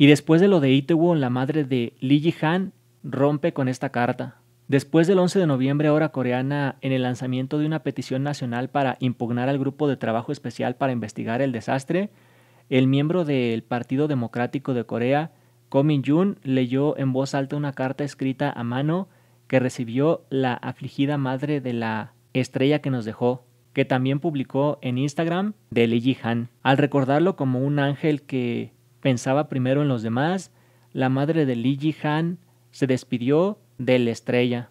Y después de lo de Itaewon, la madre de Lee Ji-han rompe con esta carta. Después del 11 de noviembre hora coreana, en el lanzamiento de una petición nacional para impugnar al grupo de trabajo especial para investigar el desastre, el miembro del Partido Democrático de Corea, Ko Min-jun, leyó en voz alta una carta escrita a mano que recibió la afligida madre de la estrella que nos dejó, que también publicó en Instagram de Lee Ji-han. Al recordarlo como un ángel que pensaba primero en los demás, la madre de Li Jihan se despidió de la estrella.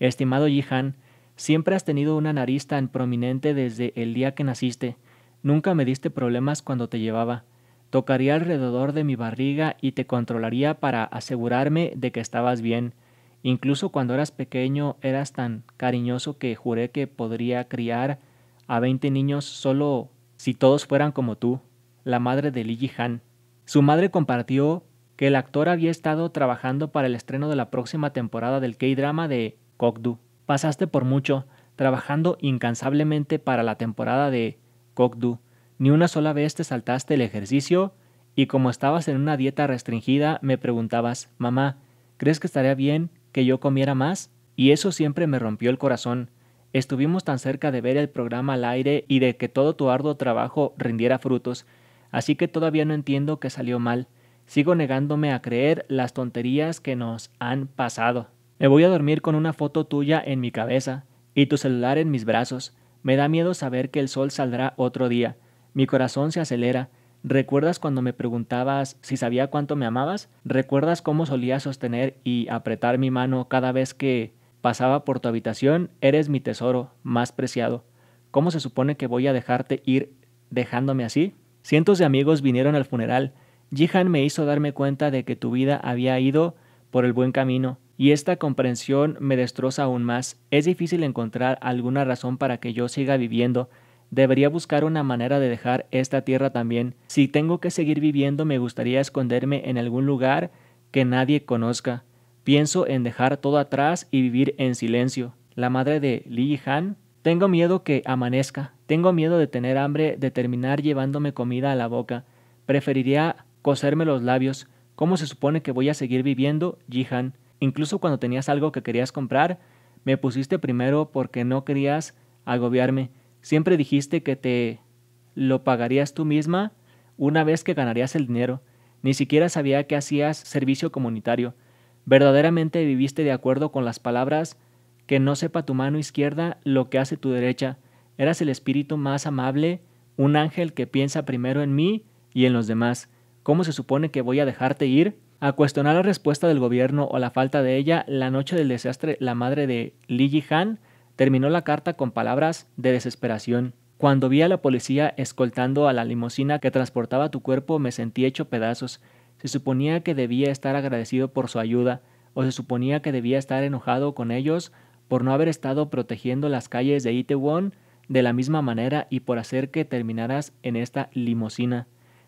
Estimado Han, siempre has tenido una nariz tan prominente desde el día que naciste. Nunca me diste problemas cuando te llevaba. Tocaría alrededor de mi barriga y te controlaría para asegurarme de que estabas bien. Incluso cuando eras pequeño eras tan cariñoso que juré que podría criar a veinte niños solo si todos fueran como tú, la madre de Li Han. Su madre compartió que el actor había estado trabajando para el estreno de la próxima temporada del K-drama de Kokdu. Pasaste por mucho, trabajando incansablemente para la temporada de Kokdu. Ni una sola vez te saltaste el ejercicio y como estabas en una dieta restringida, me preguntabas, mamá, ¿crees que estaría bien que yo comiera más? Y eso siempre me rompió el corazón. Estuvimos tan cerca de ver el programa al aire y de que todo tu arduo trabajo rindiera frutos, así que todavía no entiendo que salió mal. Sigo negándome a creer las tonterías que nos han pasado. Me voy a dormir con una foto tuya en mi cabeza y tu celular en mis brazos. Me da miedo saber que el sol saldrá otro día. Mi corazón se acelera. ¿Recuerdas cuando me preguntabas si sabía cuánto me amabas? ¿Recuerdas cómo solía sostener y apretar mi mano cada vez que pasaba por tu habitación? Eres mi tesoro más preciado. ¿Cómo se supone que voy a dejarte ir dejándome así? Cientos de amigos vinieron al funeral. Han me hizo darme cuenta de que tu vida había ido por el buen camino, y esta comprensión me destroza aún más. Es difícil encontrar alguna razón para que yo siga viviendo. Debería buscar una manera de dejar esta tierra también. Si tengo que seguir viviendo, me gustaría esconderme en algún lugar que nadie conozca. Pienso en dejar todo atrás y vivir en silencio. La madre de Li Han, tengo miedo que amanezca. Tengo miedo de tener hambre, de terminar llevándome comida a la boca. Preferiría coserme los labios. ¿Cómo se supone que voy a seguir viviendo, Jihan? Incluso cuando tenías algo que querías comprar, me pusiste primero porque no querías agobiarme. Siempre dijiste que te lo pagarías tú misma una vez que ganarías el dinero. Ni siquiera sabía que hacías servicio comunitario. Verdaderamente viviste de acuerdo con las palabras que no sepa tu mano izquierda lo que hace tu derecha. Eras el espíritu más amable, un ángel que piensa primero en mí y en los demás. ¿Cómo se supone que voy a dejarte ir? A cuestionar la respuesta del gobierno o la falta de ella, la noche del desastre, la madre de Li Han terminó la carta con palabras de desesperación. Cuando vi a la policía escoltando a la limusina que transportaba tu cuerpo, me sentí hecho pedazos. Se suponía que debía estar agradecido por su ayuda, o se suponía que debía estar enojado con ellos por no haber estado protegiendo las calles de Itaewon de la misma manera y por hacer que terminaras en esta limosina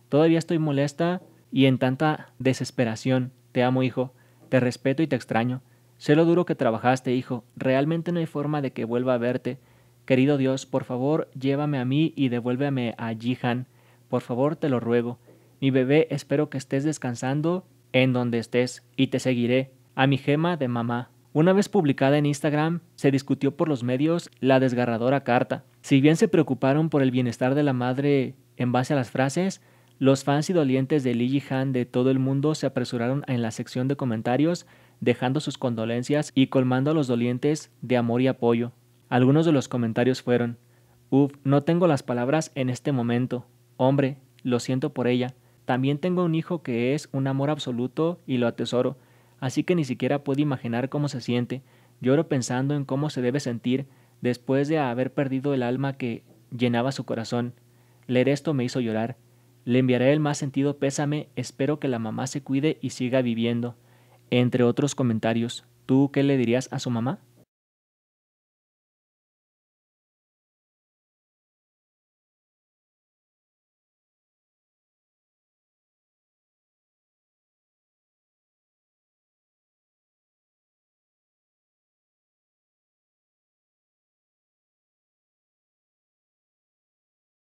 Todavía estoy molesta y en tanta desesperación. Te amo, hijo. Te respeto y te extraño. Sé lo duro que trabajaste, hijo. Realmente no hay forma de que vuelva a verte. Querido Dios, por favor, llévame a mí y devuélveme a Jihan. Por favor, te lo ruego. Mi bebé, espero que estés descansando en donde estés y te seguiré. A mi gema de mamá. Una vez publicada en Instagram, se discutió por los medios la desgarradora carta. Si bien se preocuparon por el bienestar de la madre en base a las frases, los fans y dolientes de Lily Han de todo el mundo se apresuraron en la sección de comentarios, dejando sus condolencias y colmando a los dolientes de amor y apoyo. Algunos de los comentarios fueron: Uf, no tengo las palabras en este momento. Hombre, lo siento por ella. También tengo un hijo que es un amor absoluto y lo atesoro así que ni siquiera puedo imaginar cómo se siente, lloro pensando en cómo se debe sentir después de haber perdido el alma que llenaba su corazón. Leer esto me hizo llorar. Le enviaré el más sentido pésame, espero que la mamá se cuide y siga viviendo. Entre otros comentarios, ¿tú qué le dirías a su mamá?